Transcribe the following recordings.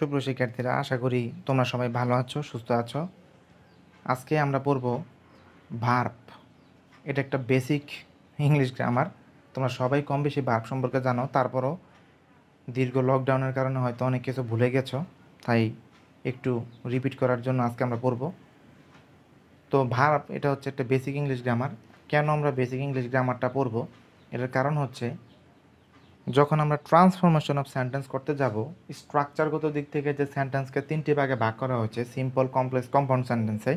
সুপ্রিয় শিক্ষার্থীরা আশা করি তোমরা সবাই ভালো আছো সুস্থ আছো আজকে আমরা পড়ব ভার্প এটা একটা বেসিক ইংলিশ গ্রামার তোমরা সবাই কম বেশি ভার্প সম্পর্কে জানো তারপরও দীর্ঘ লকডাউনের কারণে হয়তো অনেক কিছু ভুলে গেছো তাই একটু রিপিট করার জন্য আজকে আমরা পড়ব তো ভার্প এটা হচ্ছে একটা বেসিক ইংলিশ গ্রামার কেন আমরা বেসিক ইংলিশ গ্রামারটা পড়ব এটার কারণ হচ্ছে যখন আমরা ট্রান্সফরমেশন অফ সেন্টেন্স করতে যাব স্ট্রাকচারগত দিক থেকে যে সেন্টেন্সকে তিনটি ভাগে ভাগ করা হয়েছে সিম্পল কমপ্লেক্স কম্পাউন্ড সেন্টেন্সে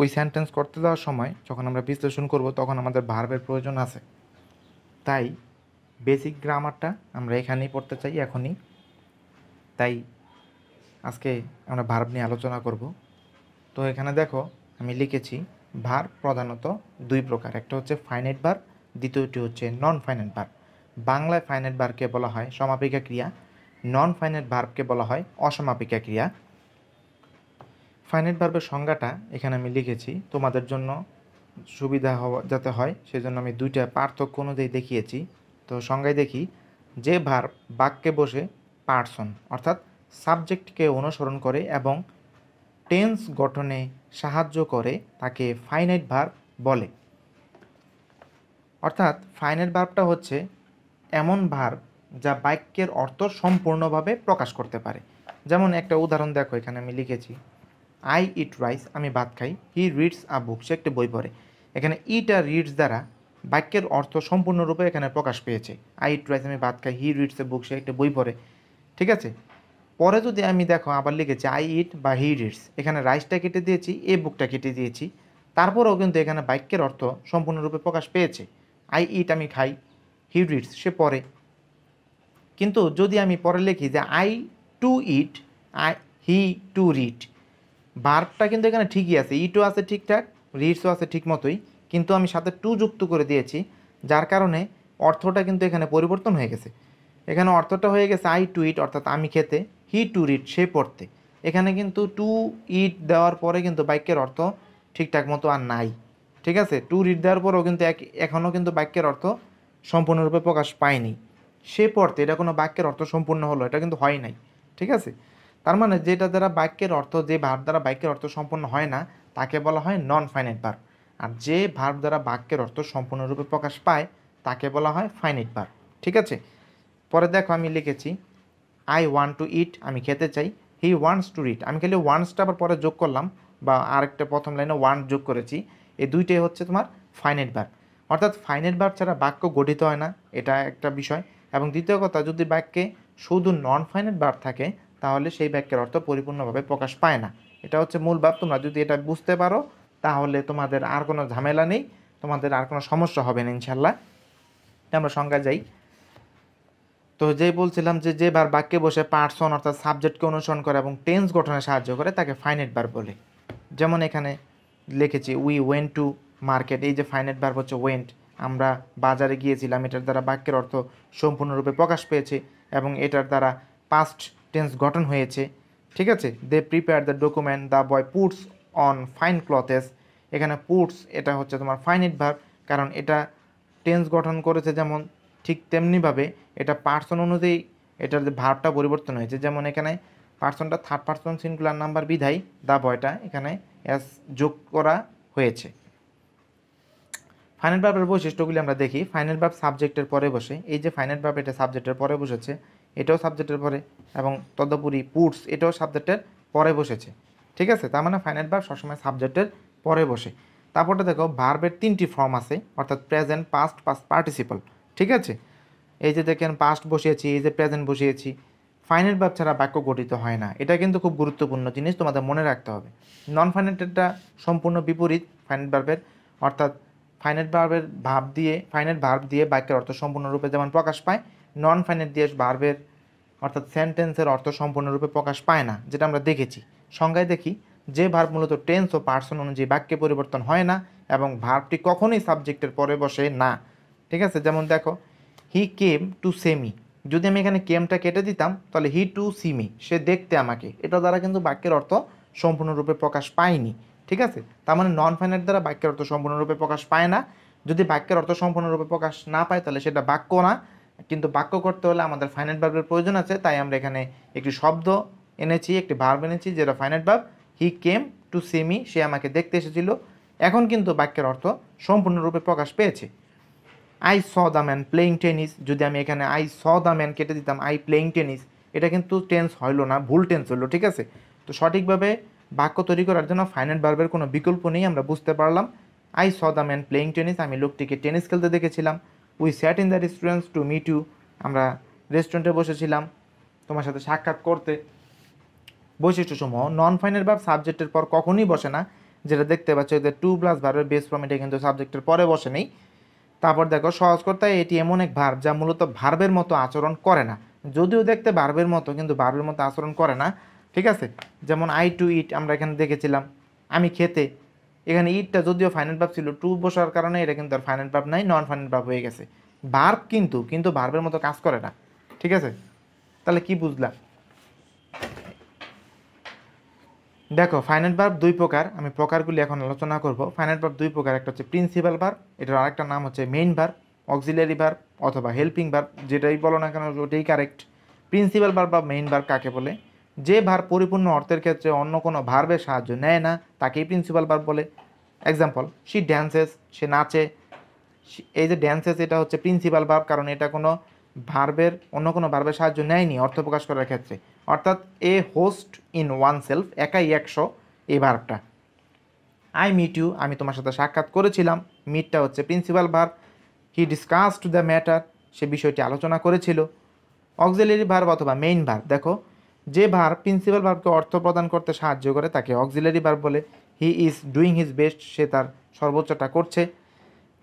ওই সেন্টেন্স করতে যাওয়ার সময় যখন আমরা বিশ্লেষণ করব তখন আমাদের ভার্বের প্রয়োজন আছে তাই বেসিক গ্রামারটা আমরা এখানেই পড়তে চাই এখনই তাই আজকে আমরা ভার্ব নিয়ে আলোচনা করব তো এখানে দেখো আমি লিখেছি ভার্ব প্রধানত দুই প্রকার একটা হচ্ছে ফাইনাইট ভার্ব দ্বিতীয়টি হচ্ছে নন ফাইনাইট ভার্ব বাংলায় ফাইনাইট ভার্বকে বলা হয় সমাপিকা ক্রিয়া নন ফাইনাইট ভার্বকে বলা হয় অসমাপিকা ক্রিয়া ফাইনাইট ভার্বের সংজ্ঞাটা এখানে আমি লিখেছি তোমাদের জন্য সুবিধা হওয়া যাতে হয় সেজন্য আমি দুইটা পার্থক্য অনুযায়ী দেখিয়েছি তো সংজ্ঞায় দেখি যে ভার্ব বাক্যে বসে পার্সন অর্থাৎ সাবজেক্টকে অনুসরণ করে এবং টেন্স গঠনে সাহায্য করে তাকে ফাইনাইট ভার্ব বলে অর্থাৎ ফাইনাইট ভার্বটা হচ্ছে এমন ভার যা বাক্যের অর্থ সম্পূর্ণভাবে প্রকাশ করতে পারে যেমন একটা উদাহরণ দেখো এখানে আমি লিখেছি আই ইট রাইস আমি ভাত খাই হি রিডস আ বুক সে একটি বই পড়ে এখানে ইট আর রিডস দ্বারা বাক্যের অর্থ সম্পূর্ণরূপে এখানে প্রকাশ পেয়েছে আই ইট রাইস আমি ভাত খাই হি রিডস এ বুক সে একটি বই পড়ে ঠিক আছে পরে যদি আমি দেখো আবার লিখেছি আই ইট বা হি রিডস এখানে রাইসটা কেটে দিয়েছি এ বুকটা কেটে দিয়েছি তারপরেও কিন্তু এখানে বাক্যের অর্থ সম্পূর্ণরূপে প্রকাশ পেয়েছে আই ইট আমি খাই হি রিডস সে পড়ে কিন্তু যদি আমি পরে লিখি যে I to eat I he to read বার্বটা কিন্তু এখানে ঠিকই আছে ইটও আছে ঠিকঠাক রিডসও আছে ঠিক মতোই কিন্তু আমি সাথে টু যুক্ত করে দিয়েছি যার কারণে অর্থটা কিন্তু এখানে পরিবর্তন হয়ে গেছে এখানে অর্থটা হয়ে গেছে আই টু ইট অর্থাৎ আমি খেতে হি টু রিড সে পড়তে এখানে কিন্তু টু ইট দেওয়ার পরে কিন্তু বাক্যের অর্থ ঠিকঠাক মতো আর নাই ঠিক আছে টু রিড দেওয়ার পরেও কিন্তু এক এখনও কিন্তু বাক্যের অর্থ সম্পূর্ণরূপে প্রকাশ পায়নি সে পড়তে এটা কোনো বাক্যের অর্থ সম্পূর্ণ হলো এটা কিন্তু হয় নাই ঠিক আছে তার মানে যেটা দ্বারা বাক্যের অর্থ যে ভার দ্বারা বাক্যের অর্থ সম্পূর্ণ হয় না তাকে বলা হয় নন ফাইনাইট বার আর যে ভার দ্বারা বাক্যের অর্থ সম্পূর্ণরূপে প্রকাশ পায় তাকে বলা হয় ফাইনাইট বার ঠিক আছে পরে দেখো আমি লিখেছি আই ওয়ান্ট টু ইট আমি খেতে চাই হি ওয়ান্টস টু ইট আমি খালি ওয়ান্টসটা আবার পরে যোগ করলাম বা আরেকটা প্রথম লাইনে ওয়ান যোগ করেছি এই দুইটাই হচ্ছে তোমার ফাইনাইট বার অর্থাৎ ফাইনের ভার্ব ছাড়া বাক্য গঠিত হয় না এটা একটা বিষয় এবং দ্বিতীয় কথা যদি বাক্যে শুধু নন ফাইনের ভার্ব থাকে তাহলে সেই বাক্যের অর্থ পরিপূর্ণভাবে প্রকাশ পায় না এটা হচ্ছে মূল ভাব তোমরা যদি এটা বুঝতে পারো তাহলে তোমাদের আর কোনো ঝামেলা নেই তোমাদের আর কোনো সমস্যা হবে না ইনশাল্লাহ আমরা সংজ্ঞা যাই তো যে বলছিলাম যে যে বার বাক্যে বসে পার্সন অর্থাৎ সাবজেক্টকে অনুসরণ করে এবং টেন্স গঠনে সাহায্য করে তাকে ফাইনেট বার বলে যেমন এখানে লিখেছি উই ওয়েন টু মার্কেট এই যে ফাইনাইট ভার্ব হচ্ছে ওয়েন্ট আমরা বাজারে গিয়েছিলাম এটার দ্বারা বাক্যের অর্থ সম্পূর্ণরূপে প্রকাশ পেয়েছে এবং এটার দ্বারা পাস্ট টেন্স গঠন হয়েছে ঠিক আছে they prepare the document the boy puts on fine clothes এখানে পুটস এটা হচ্ছে তোমার ফাইনাইট ভার্ব কারণ এটা টেন্স গঠন করেছে যেমন ঠিক তেমনিভাবে এটা পার্সন অনুযায়ী এটার যে ভাবটা পরিবর্তন হয়েছে যেমন এখানে পার্সনটা থার্ড পার্সন সিঙ্গুলার নাম্বার বিধায় দা বয়টা এখানে অ্যাস যোগ করা হয়েছে ফাইনাল ভার্বের বৈশিষ্ট্যগুলি আমরা দেখি ফাইনাল ভাব সাবজেক্টের পরে বসে এই যে ফাইনাল ভার্ব এটা সাবজেক্টের পরে বসেছে এটাও সাবজেক্টের পরে এবং তদুপরি পুটস এটাও সাবজেক্টের পরে বসেছে ঠিক আছে তার মানে ফাইনাল ভার্ব সবসময় সাবজেক্টের পরে বসে তারপরটা দেখো ভার্বের তিনটি ফর্ম আছে অর্থাৎ প্রেজেন্ট পাস্ট পাস্ট পার্টিসিপল ঠিক আছে এই যে দেখেন পাস্ট বসিয়েছি এই যে প্রেজেন্ট বসিয়েছি ফাইনাল ভার্ব ছাড়া বাক্য গঠিত হয় না এটা কিন্তু খুব গুরুত্বপূর্ণ জিনিস তোমাদের মনে রাখতে হবে নন ফাইনালটা সম্পূর্ণ বিপরীত ফাইনাল ভার্বের অর্থাৎ ফাইনাইট ভার্বের ভাব দিয়ে ফাইনাইট ভার্ব দিয়ে বাক্যের অর্থ সম্পূর্ণরূপে যেমন প্রকাশ পায় নন ফাইনাইট দিয়ে ভার্বের অর্থাৎ সেন্টেন্সের অর্থ সম্পূর্ণরূপে প্রকাশ পায় না যেটা আমরা দেখেছি সংজ্ঞায় দেখি যে ভার্ব মূলত টেন্স ও পার্সন অনুযায়ী বাক্যে পরিবর্তন হয় না এবং ভার্বটি কখনোই সাবজেক্টের পরে বসে না ঠিক আছে যেমন দেখো হি কেম টু সেমি যদি আমি এখানে কেমটা কেটে দিতাম তাহলে হি টু সিমি সে দেখতে আমাকে এটা দ্বারা কিন্তু বাক্যের অর্থ সম্পূর্ণরূপে প্রকাশ পায়নি ঠিক আছে তার মানে নন ফাইনাইট দ্বারা বাক্যের অর্থ সম্পূর্ণরূপে প্রকাশ পায় না যদি বাক্যের অর্থ সম্পূর্ণরূপে প্রকাশ না পায় তাহলে সেটা বাক্য না কিন্তু বাক্য করতে হলে আমাদের ফাইনাইট ভার্বের প্রয়োজন আছে তাই আমরা এখানে একটি শব্দ এনেছি একটি ভার্ব এনেছি যেটা finite verb he came to see me সে আমাকে দেখতে এসেছিল এখন কিন্তু বাক্যের অর্থ সম্পূর্ণরূপে প্রকাশ পেয়েছে I saw the man playing tennis যদি আমি এখানে আই স দ্য ম্যান কেটে দিতাম আই প্লেইং টেনিস এটা কিন্তু টেন্স হইল না ভুল টেন্স হইলো ঠিক আছে তো সঠিকভাবে বাক্য তৈরি করার জন্য ফাইনাল বার্বের কোনো বিকল্প নেই আমরা বুঝতে পারলাম I saw the man playing tennis আমি লোকটিকে টেনিস খেলতে দেখেছিলাম we sat in the restaurants to meet you আমরা রেস্টুরেন্টে বসেছিলাম তোমার সাথে সাক্ষাৎ করতে বৈশিষ্ট্যসমূহ নন ফাইনাল ভার্ব সাবজেক্টের পর কখনই বসে না যেটা দেখতে পাচ্ছ এদের টু প্লাস ভার্বের বেস ফর্ম এটা কিন্তু সাবজেক্টের পরে বসে নেই তারপর দেখো সহজকর্তায় এটি এমন এক ভার্ব যা মূলত ভার্বের মতো আচরণ করে না যদিও দেখতে ভার্বের মতো কিন্তু ভার্বের মতো আচরণ করে না ঠিক আছে যেমন আই টু ইট আমরা এখানে দেখেছিলাম আমি খেতে এখানে ইটটা যদিও ফাইনাল ভাব ছিল টু বসার কারণে এটা কিন্তু আর ফাইনাল ভাব নাই নন ফাইনাল ভাব হয়ে গেছে ভার্ব কিন্তু কিন্তু ভার্বের মতো কাজ করে না ঠিক আছে তাহলে কি বুঝলাম দেখো ফাইনাল বার্ব দুই প্রকার আমি প্রকারগুলি এখন আলোচনা করব ফাইনাল বার্ব দুই প্রকার একটা হচ্ছে প্রিন্সিপাল ভার্ব এটার আরেকটা নাম হচ্ছে মেইন ভার্ব অক্সিলারি ভার্ব অথবা হেল্পিং ভার্ব যেটাই বলো না কেন ওটাই কারেক্ট প্রিন্সিপাল ভার্ব বা মেইন ভার্ব কাকে বলে যে ভার পরিপূর্ণ অর্থের ক্ষেত্রে অন্য কোনো ভার্বের সাহায্য নেয় না তাকেই প্রিন্সিপাল ভার্ব বলে এক্সাম্পল সি ড্যান্সেস সে নাচে এই যে ড্যান্সেস এটা হচ্ছে প্রিন্সিপাল ভার্ব কারণ এটা কোনো ভার্বের অন্য কোনো ভার্বের সাহায্য নেয়নি অর্থ প্রকাশ করার ক্ষেত্রে অর্থাৎ a host in oneself একাই একশো এই ভার্বটা আই মিট ইউ আমি তোমার সাথে সাক্ষাৎ করেছিলাম মিটটা হচ্ছে principal verb he to the matter সে বিষয়টি আলোচনা করেছিল অক্সিলারি ভার্ব অথবা মেইন ভার্ব দেখো যে ভার প্রিন্সিপাল ভার্বকে অর্থ প্রদান করতে সাহায্য করে তাকে অক্সিলারি ভার্ব বলে he is doing his best সে তার সর্বোচ্চটা করছে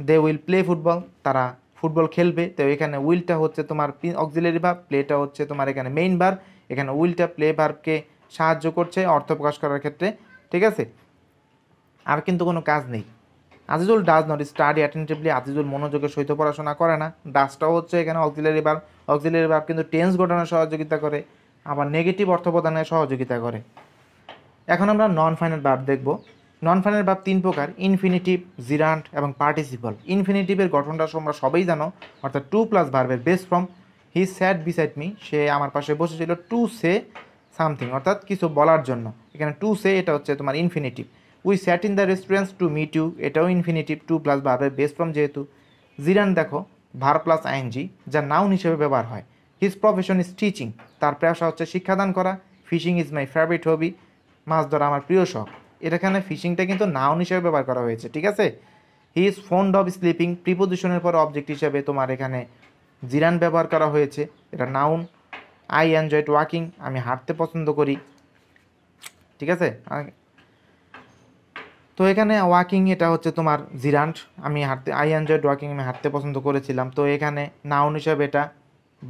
দে উইল প্লে ফুটবল তারা ফুটবল খেলবে তো এখানে উইলটা হচ্ছে তোমার অক্সিলারি ভার্ব প্লেটা হচ্ছে তোমার এখানে মেইন বার এখানে উইলটা প্লে ভার্বকে সাহায্য করছে অর্থ প্রকাশ করার ক্ষেত্রে ঠিক আছে আর কিন্তু কোনো কাজ নেই Azizul does not study attentively Azizul মনোযোগের সহিত পড়াশোনা করে না ডাজটাও হচ্ছে এখানে অক্সিলারি ভার্ব অক্সিলারি ভার্ব কিন্তু টেন্স গঠনের সহযোগিতা করে আবার নেগেটিভ অর্থ প্রদানে সহযোগিতা করে এখন আমরা নন ফাইনাল ভার্ব দেখব নন ফাইনাল ভার্ব তিন প্রকার ইনফিনিটিভ জিরান্ট এবং পার্টিসিপল ইনফিনিটিভের গঠনটা তোমরা সবাই জানো অর্থাৎ টু প্লাস ভার্বের base from he sat beside me সে আমার পাশে বসেছিল টু সে সামথিং অর্থাৎ কিছু বলার জন্য এখানে টু সে এটা হচ্ছে তোমার infinitive we sat in the restaurants to meet you এটাও ইনফিনিটিভ টু প্লাস ভার্বের বেস ফ্রম যেহেতু জিরান দেখো ভার প্লাস আইএনজি যা নাউন হিসেবে ব্যবহার হয় হিজ প্রফেশন ইজ টিচিং তার পেশা হচ্ছে শিক্ষাদান করা fishing is my favourite hobby মাছ ধরা আমার প্রিয় শখ এটাখানে ফিশিংটা কিন্তু নাউন হিসেবে ব্যবহার করা হয়েছে ঠিক আছে he is fond of sleeping প্রিপোজিশনের পর অবজেক্ট হিসেবে তোমার এখানে জিরান ব্যবহার করা হয়েছে এটা নাউন আই এনজয়েড ওয়াকিং আমি হাঁটতে পছন্দ করি ঠিক আছে তো এখানে ওয়াকিং এটা হচ্ছে তোমার জিরান্ট আমি হাঁটতে আই এনজয়েড ওয়াকিং আমি হাঁটতে পছন্দ করেছিলাম তো এখানে নাউন হিসাবে এটা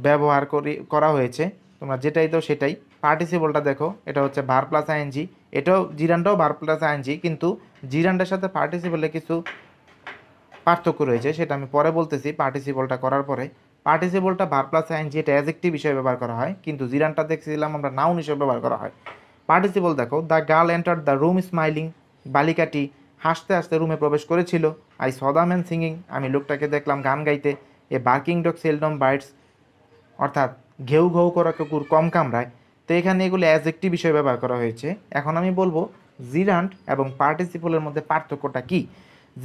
ব্যবহার করি করা হয়েছে তোমরা যেটাই তো সেটাই পার্টিসিপলটা দেখো এটা হচ্ছে ভার প্লাস আইএনজি এটাও জিরানটাও ভার প্লাস আইএনজি কিন্তু জিরানটার সাথে পার্টিসিপলে কিছু পার্থক্য রয়েছে সেটা আমি পরে বলতেছি পার্টিসিপলটা করার পরে পার্টিসিপলটা ভার প্লাস আইএনজি এটা অ্যাজেক্টিভ হিসেবে ব্যবহার করা হয় কিন্তু জিরানটা দেখছিলাম আমরা নাউন হিসেবে ব্যবহার করা হয় পার্টিসিপল দেখো the girl enter the room smiling বালিকাটি হাসতে হাসতে রুমে প্রবেশ করেছিল আই সদা ম্যান সিঙ্গিং আমি লোকটাকে দেখলাম গান গাইতে a barking dog seldom bites অর্থাৎ ঘেউ ঘেউ করা কুকুর কম কামড়ায় তো এখানে এগুলো অ্যাজ একটি বিষয় ব্যবহার করা হয়েছে এখন আমি বলবো জিরান্ট এবং পার্টিসিপলের মধ্যে পার্থক্যটা কী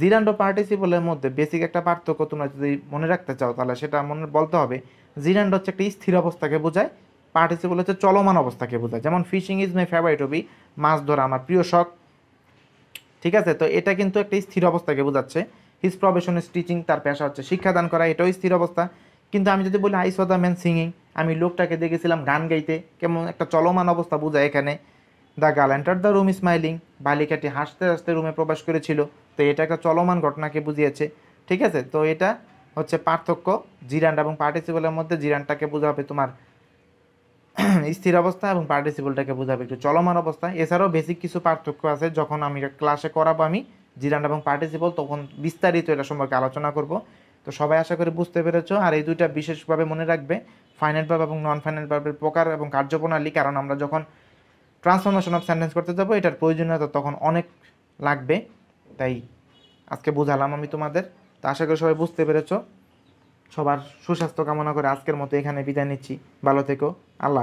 জিরান্ট ও পার্টিসিপলের মধ্যে বেসিক একটা পার্থক্য তোমরা যদি মনে রাখতে চাও তাহলে সেটা মনে বলতে হবে জিরান্ট হচ্ছে একটা স্থির অবস্থাকে বোঝায় পার্টিসিপল হচ্ছে চলমান অবস্থাকে বোঝায় যেমন fishing is my favourite hobby মাছ ধরা আমার প্রিয় শখ ঠিক আছে তো এটা কিন্তু একটা স্থির অবস্থাকে বোঝাচ্ছে হিজ প্রফেশন স্টিচিং তার পেশা হচ্ছে শিক্ষাদান করা এটাও স্থির অবস্থা কিন্তু আমি যদি বলি আইস স দ্য ম্যান সিঙিং আমি লোকটাকে দেখেছিলাম গান গাইতে কেমন একটা চলমান অবস্থা বোঝায় এখানে the girl enter the room smiling বালিকাটি হাসতে হাসতে রুমে প্রবেশ করেছিল তো এটা একটা চলমান ঘটনাকে বুঝিয়েছে ঠিক আছে তো এটা হচ্ছে পার্থক্য জিরান্ড এবং পার্টিসিপলের মধ্যে জিরানটাকে বোঝাবে তোমার স্থির অবস্থা এবং পার্টিসিপলটাকে বোঝাবে একটু চলমান অবস্থা এছাড়াও বেসিক কিছু পার্থক্য আছে যখন আমি ক্লাসে করাবো আমি জিরান্ড এবং পার্টিসিপল তখন বিস্তারিত এটা সম্পর্কে আলোচনা করব তো সবাই আশা করি বুঝতে পেরেছো আর এই দুইটা বিশেষভাবে মনে রাখবে ফাইনাল ভাব এবং নন ফাইনাল ভাবের প্রকার এবং কার্যপ্রণালী কারণ আমরা যখন ট্রান্সফরমেশন অফ সেন্টেন্স করতে যাবো এটার প্রয়োজনীয়তা তখন অনেক লাগবে তাই আজকে বুঝালাম আমি তোমাদের তো আশা করি সবাই বুঝতে পেরেছো সবার সুস্বাস্থ্য কামনা করে আজকের মতো এখানে বিদায় নিচ্ছি ভালো থেকো আল্লাহ